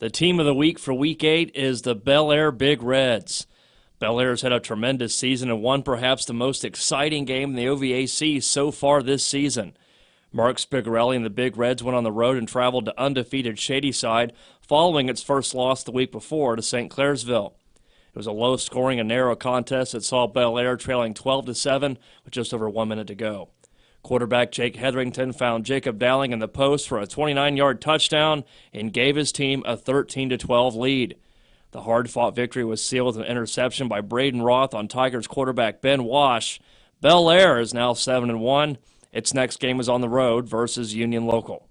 The team of the week for week eight is the Bel Air Big Reds. Bel Air's had a tremendous season and won perhaps the most exciting game in the OVAC so far this season. Mark Spigarelli and the Big Reds went on the road and traveled to undefeated Shadyside following its first loss the week before to St. Clairsville. It was a low scoring and narrow contest that saw Bel Air trailing 12 to 7 with just over one minute to go. Quarterback Jake Hetherington found Jacob Dowling in the post for a 29 yard touchdown and gave his team a 13 12 lead. The hard fought victory was sealed with an interception by Braden Roth on Tigers quarterback Ben Wash. Bel Air is now 7 1. Its next game is on the road versus Union Local.